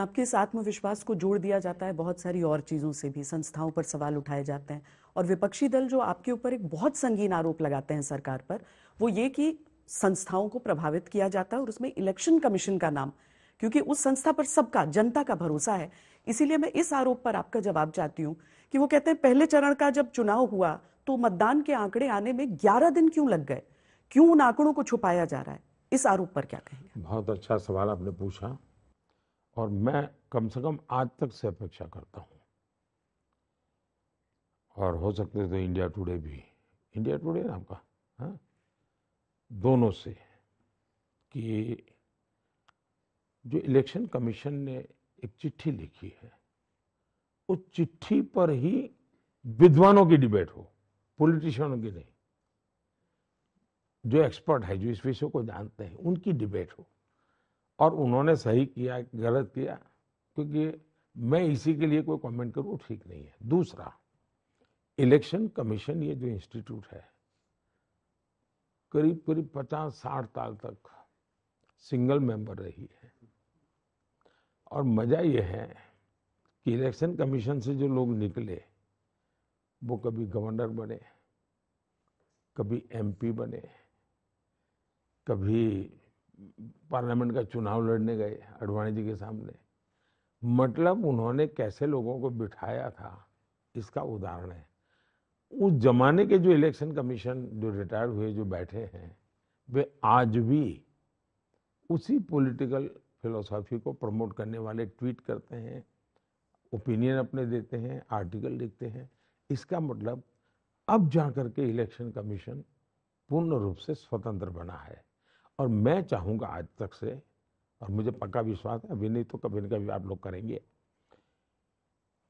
आपके इस आत्मविश्वास को जोड़ दिया जाता है बहुत सारी और चीज़ों से भी संस्थाओं पर सवाल उठाए जाते हैं और विपक्षी दल जो आपके ऊपर एक बहुत संगीन आरोप लगाते हैं सरकार पर वो ये कि संस्थाओं को प्रभावित किया जाता है और उसमें इलेक्शन कमीशन का नाम क्योंकि उस संस्था पर सबका जनता का भरोसा है इसीलिए मैं इस आरोप पर आपका जवाब चाहती हूँ कि वो कहते हैं पहले चरण का जब चुनाव हुआ तो मतदान के आंकड़े आने में ग्यारह दिन क्यों लग गए क्यों उन आंकड़ों को छुपाया जा रहा है इस आरोप पर क्या कहेंगे बहुत अच्छा सवाल आपने पूछा और मैं कम से कम आज तक से अपेक्षा करता हूँ और हो सकते तो इंडिया टुडे भी इंडिया टुडे ना आपका हाँ दोनों से कि जो इलेक्शन कमीशन ने एक चिट्ठी लिखी है उस चिट्ठी पर ही विद्वानों की डिबेट हो पॉलिटिशियनों की नहीं जो एक्सपर्ट है जो इस विषय को जानते हैं उनकी डिबेट हो और उन्होंने सही किया गलत किया क्योंकि मैं इसी के लिए कोई कमेंट करूँ ठीक नहीं है दूसरा इलेक्शन कमीशन ये जो इंस्टीट्यूट है करीब करीब पचास साठ साल तक सिंगल मेंबर रही है और मज़ा ये है कि इलेक्शन कमीशन से जो लोग निकले वो कभी गवर्नर बने कभी एमपी बने कभी पार्लियामेंट का चुनाव लड़ने गए अडवाणी जी के सामने मतलब उन्होंने कैसे लोगों को बिठाया था इसका उदाहरण है उस जमाने के जो इलेक्शन कमीशन जो रिटायर्ड हुए जो बैठे हैं वे आज भी उसी पॉलिटिकल फिलोसॉफी को प्रमोट करने वाले ट्वीट करते हैं ओपिनियन अपने देते हैं आर्टिकल लिखते हैं इसका मतलब अब जा कर के इलेक्शन कमीशन पूर्ण रूप से स्वतंत्र बना है और मैं चाहूँगा आज तक से और मुझे पक्का विश्वास है अभी नहीं तो कभी ना कभी आप लोग करेंगे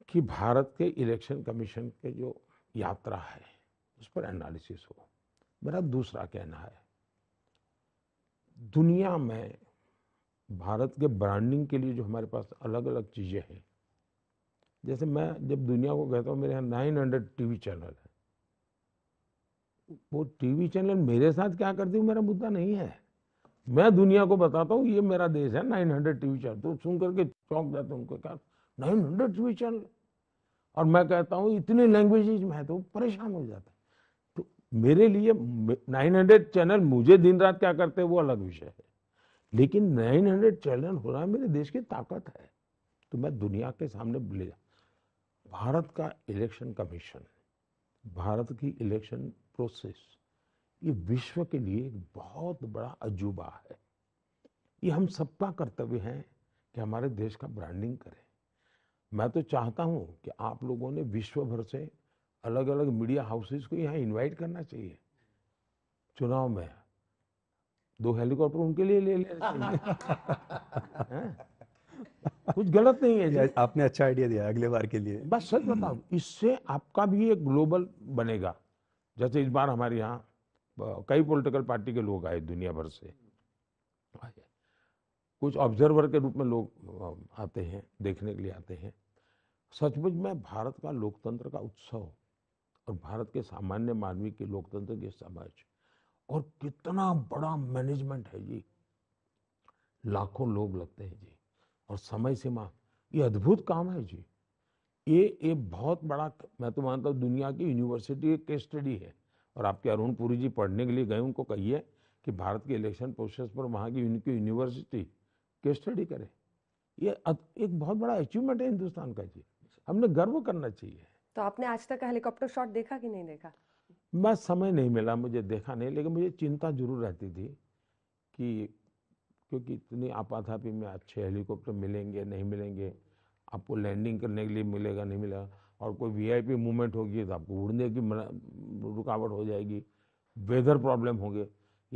कि भारत के इलेक्शन कमीशन के जो यात्रा है उस पर एनालिसिस हो मेरा दूसरा कहना है दुनिया में भारत के ब्रांडिंग के लिए जो हमारे पास अलग अलग चीज़ें हैं जैसे मैं जब दुनिया को कहता हूँ मेरे यहाँ नाइन हंड्रेड टी चैनल है वो टीवी चैनल मेरे साथ क्या करती हूँ मेरा मुद्दा नहीं है मैं दुनिया को बताता हूँ ये मेरा देश है नाइन हंड्रेड टीवी चैनल तो सुन करके चौंक जाते हैं उनके क्या हंड्रेड टीवी चैनल और मैं कहता हूँ इतने लैंग्वेजेज में है तो परेशान हो जाते हैं तो मेरे लिए नाइन हंड्रेड चैनल मुझे दिन रात क्या करते हैं वो अलग विषय है लेकिन नाइन हंड्रेड चैनल हो रहा है मेरे देश की ताकत है तो मैं दुनिया के सामने ले भारत का इलेक्शन कमीशन भारत की इलेक्शन प्रोसेस ये विश्व के लिए एक बहुत बड़ा अजूबा है ये हम सबका कर्तव्य है कि हमारे देश का ब्रांडिंग करें मैं तो चाहता हूं कि आप लोगों ने विश्व भर से अलग अलग मीडिया हाउसेस को यहाँ इनवाइट करना चाहिए चुनाव में दो हेलीकॉप्टर उनके लिए ले लेना कुछ गलत नहीं है जी आपने अच्छा आइडिया दिया अगले बार के लिए बस सच बताओ इससे आपका भी एक ग्लोबल बनेगा जैसे इस बार हमारे यहाँ कई पॉलिटिकल पार्टी के लोग आए दुनिया भर से कुछ ऑब्जर्वर के रूप में लोग आते हैं देखने के लिए आते हैं सचमुच में भारत का लोकतंत्र का उत्सव और भारत के सामान्य मानवीय के लोकतंत्र के समाज और कितना बड़ा मैनेजमेंट है जी लाखों लोग लगते हैं जी और समय सीमा ये अद्भुत काम है जी ये ये बहुत बड़ा मैं तो मानता हूँ दुनिया की यूनिवर्सिटी एक स्टडी है और आपके अरुण पुरी जी पढ़ने के लिए गए उनको कहिए कि भारत के इलेक्शन प्रोसेस पर वहाँ की उनकी यूनिवर्सिटी के स्टडी करें ये एक बहुत बड़ा अचीवमेंट है हिंदुस्तान का जी हमने गर्व करना चाहिए तो आपने आज तक हेलीकॉप्टर शॉट देखा कि नहीं देखा बस समय नहीं मिला मुझे देखा नहीं लेकिन मुझे चिंता जरूर रहती थी कि क्योंकि इतनी आपाधापी में अच्छे हेलीकॉप्टर मिलेंगे नहीं मिलेंगे आपको लैंडिंग करने के लिए मिलेगा नहीं मिलेगा और कोई वीआईपी मूवमेंट होगी तो आपको उड़ने की रुकावट हो जाएगी वेदर प्रॉब्लम होंगे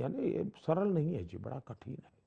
यानी ये सरल नहीं है जी बड़ा कठिन है